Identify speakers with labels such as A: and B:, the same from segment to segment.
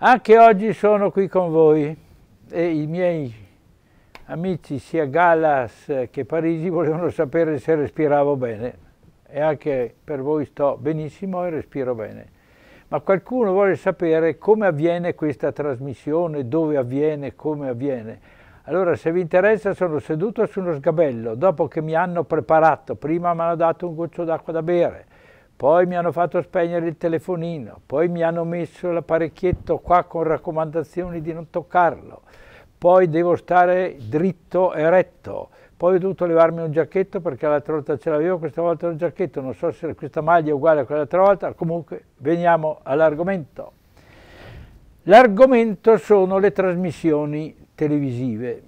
A: Anche oggi sono qui con voi e i miei amici sia Galas che Parigi volevano sapere se respiravo bene e anche per voi sto benissimo e respiro bene. Ma qualcuno vuole sapere come avviene questa trasmissione, dove avviene, come avviene. Allora se vi interessa sono seduto su uno sgabello, dopo che mi hanno preparato, prima mi hanno dato un goccio d'acqua da bere, poi mi hanno fatto spegnere il telefonino, poi mi hanno messo l'apparecchietto qua con raccomandazioni di non toccarlo, poi devo stare dritto e retto, poi ho dovuto levarmi un giacchetto perché l'altra volta ce l'avevo, questa volta un giacchetto, non so se questa maglia è uguale a quell'altra volta, comunque veniamo all'argomento. L'argomento sono le trasmissioni televisive,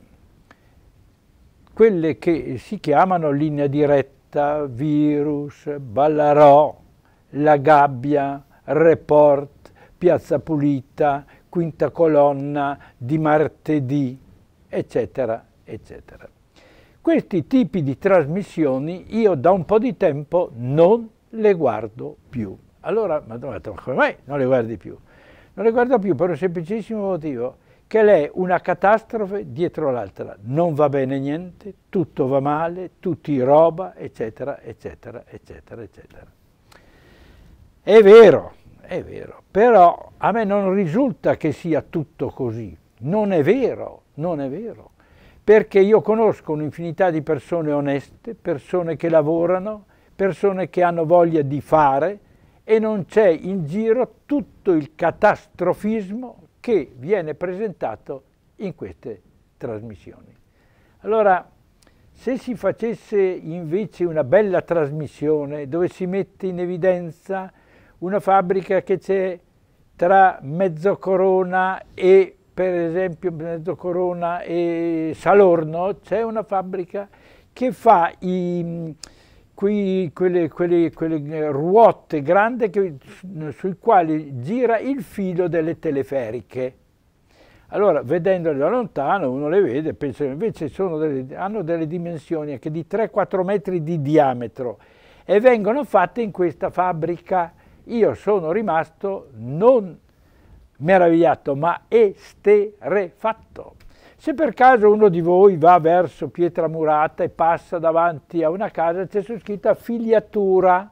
A: quelle che si chiamano linea diretta, Delta, Virus, Ballarò, La Gabbia, Report, Piazza Pulita, Quinta Colonna, Di Martedì, eccetera, eccetera. Questi tipi di trasmissioni io da un po' di tempo non le guardo più. Allora, ma come mai non le guardi più? Non le guardo più per un semplicissimo motivo che è una catastrofe dietro l'altra. Non va bene niente, tutto va male, tutti roba, eccetera, eccetera, eccetera, eccetera. È vero, è vero, però a me non risulta che sia tutto così. Non è vero, non è vero. Perché io conosco un'infinità di persone oneste, persone che lavorano, persone che hanno voglia di fare e non c'è in giro tutto il catastrofismo che viene presentato in queste trasmissioni. Allora, se si facesse invece una bella trasmissione dove si mette in evidenza una fabbrica che c'è tra Mezzocorona e per esempio Mezzocorona e Salorno c'è una fabbrica che fa i, quei, quelle, quelle, quelle, ruote grandi che, sui quali gira il filo delle teleferiche. Allora, vedendole da lontano, uno le vede, pensa invece delle, hanno delle dimensioni anche di 3-4 metri di diametro e vengono fatte in questa fabbrica. Io sono rimasto non meravigliato, ma esterefatto. Se per caso uno di voi va verso Pietramurata e passa davanti a una casa, c'è su scritta filiatura.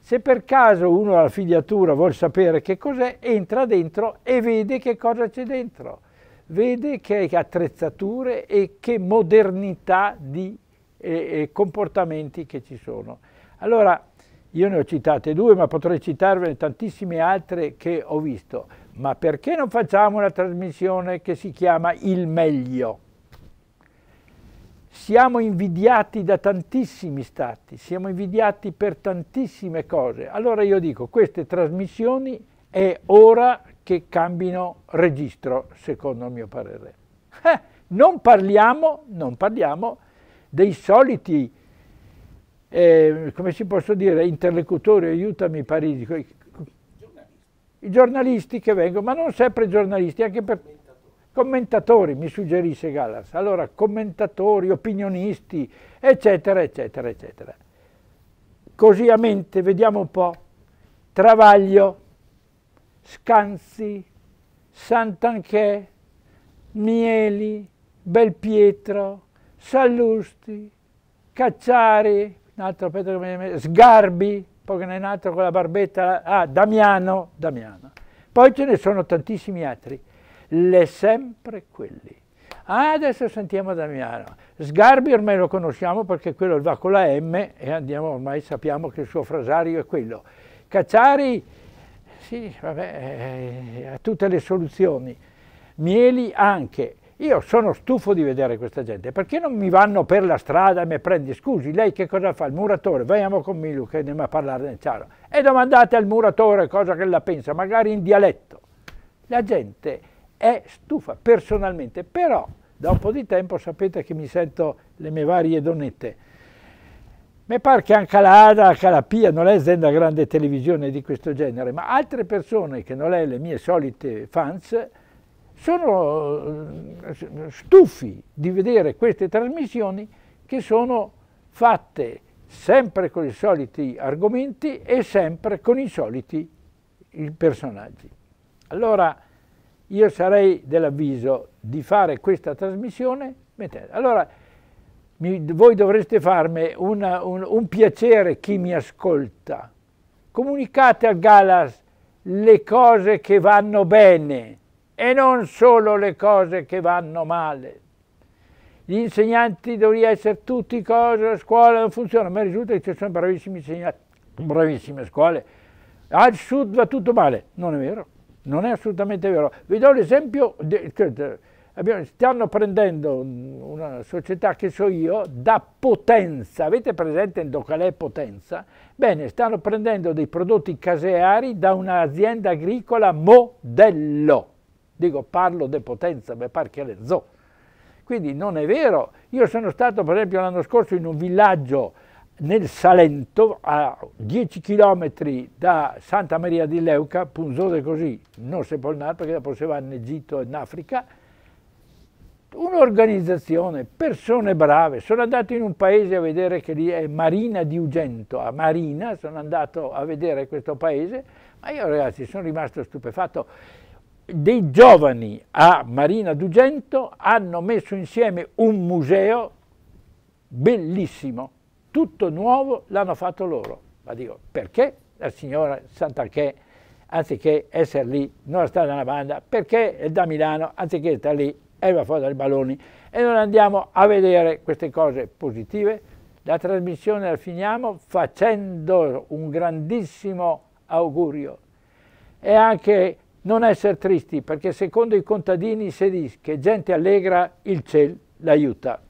A: Se per caso uno alla filiatura vuole sapere che cos'è, entra dentro e vede che cosa c'è dentro. Vede che attrezzature e che modernità di eh, comportamenti che ci sono. Allora, io ne ho citate due, ma potrei citarvene tantissime altre che ho visto. Ma perché non facciamo una trasmissione che si chiama Il meglio? Siamo invidiati da tantissimi stati, siamo invidiati per tantissime cose. Allora io dico, queste trasmissioni è ora che cambino registro, secondo il mio parere. Eh, non parliamo, non parliamo dei soliti eh, come si posso dire, interlocutori, aiutami Parigi, i giornalisti. i giornalisti che vengono, ma non sempre giornalisti, anche per commentatori, commentatori mi suggerisce Gallas, allora commentatori, opinionisti, eccetera, eccetera, eccetera. Così a mente, vediamo un po', Travaglio, Scanzi, Sant'Anchè, Mieli, Belpietro, Sallusti, Cacciari, un altro Pietro che mi Sgarbi, poi che ne è un altro con la barbetta, ah, Damiano, Damiano. Poi ce ne sono tantissimi altri, le sempre quelli. Ah, adesso sentiamo Damiano. Sgarbi ormai lo conosciamo perché quello va con la M e andiamo, ormai sappiamo che il suo frasario è quello. Cacciari, sì, vabbè, eh, eh, ha tutte le soluzioni. Mieli anche, io sono stufo di vedere questa gente, perché non mi vanno per la strada e mi prendi, scusi, lei che cosa fa? Il muratore, veniamo con Milu che andiamo a parlare ciao. E domandate al muratore cosa che la pensa, magari in dialetto. La gente è stufa personalmente, però dopo un po' di tempo sapete che mi sento le mie varie donette. Mi pare che anche l'ADA, Pia, non è azienda grande televisione di questo genere, ma altre persone che non è le mie solite fans, sono eh, stufi di vedere queste trasmissioni che sono fatte sempre con i soliti argomenti e sempre con i soliti personaggi. Allora io sarei dell'avviso di fare questa trasmissione Allora mi, voi dovreste farmi una, un, un piacere chi mi ascolta. Comunicate a Galas le cose che vanno bene e non solo le cose che vanno male. Gli insegnanti dovrebbero essere tutti cose, la scuola non funziona, ma risulta che ci sono bravissimi insegnanti, bravissime scuole. Al sud va tutto male, non è vero, non è assolutamente vero. Vi do l'esempio, stanno prendendo una società che so io da Potenza, avete presente qual è Potenza? Bene, stanno prendendo dei prodotti caseari da un'azienda agricola modello. Dico, parlo di Potenza, mi pare che le zo. Quindi non è vero. Io sono stato, per esempio, l'anno scorso in un villaggio nel Salento, a 10 km da Santa Maria di Leuca, punzone così, non sepolnato, perché dopo si va in Egitto e in Africa, un'organizzazione, persone brave, sono andato in un paese a vedere che lì è Marina di Ugento, a Marina sono andato a vedere questo paese, ma io ragazzi sono rimasto stupefatto, dei giovani a Marina d'Ugento hanno messo insieme un museo bellissimo, tutto nuovo, l'hanno fatto loro. Ma dico, perché la signora Sant'Archè, anziché essere lì, non sta da una banda, perché è da Milano, anziché stare lì, e va fuori dai balloni, e non andiamo a vedere queste cose positive? La trasmissione la finiamo facendo un grandissimo augurio e anche non essere tristi, perché secondo i contadini si dice che gente allegra il ciel l'aiuta.